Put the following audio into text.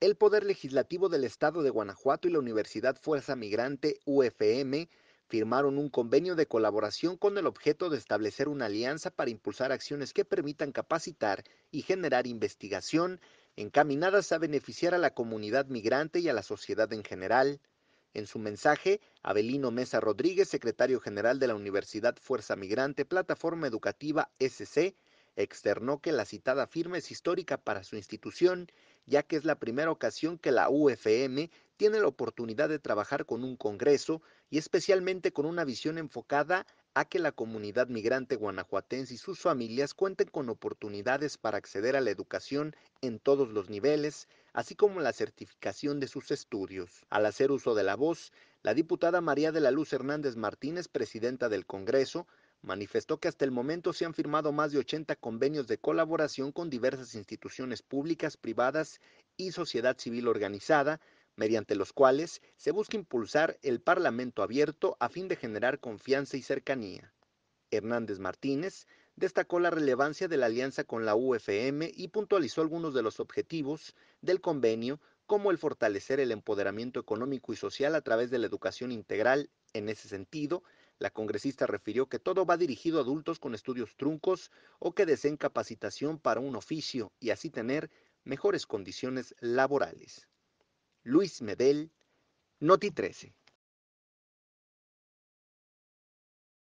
el Poder Legislativo del Estado de Guanajuato y la Universidad Fuerza Migrante UFM firmaron un convenio de colaboración con el objeto de establecer una alianza para impulsar acciones que permitan capacitar y generar investigación encaminadas a beneficiar a la comunidad migrante y a la sociedad en general. En su mensaje, Abelino Mesa Rodríguez, secretario general de la Universidad Fuerza Migrante Plataforma Educativa SC, externó que la citada firma es histórica para su institución ya que es la primera ocasión que la UFM tiene la oportunidad de trabajar con un Congreso y especialmente con una visión enfocada a que la comunidad migrante guanajuatense y sus familias cuenten con oportunidades para acceder a la educación en todos los niveles, así como la certificación de sus estudios. Al hacer uso de la voz, la diputada María de la Luz Hernández Martínez, presidenta del Congreso, Manifestó que hasta el momento se han firmado más de 80 convenios de colaboración con diversas instituciones públicas, privadas y sociedad civil organizada, mediante los cuales se busca impulsar el Parlamento abierto a fin de generar confianza y cercanía. Hernández Martínez destacó la relevancia de la alianza con la UFM y puntualizó algunos de los objetivos del convenio, como el fortalecer el empoderamiento económico y social a través de la educación integral. En ese sentido, la congresista refirió que todo va dirigido a adultos con estudios truncos o que deseen capacitación para un oficio y así tener mejores condiciones laborales. Luis Medel, Noti 13.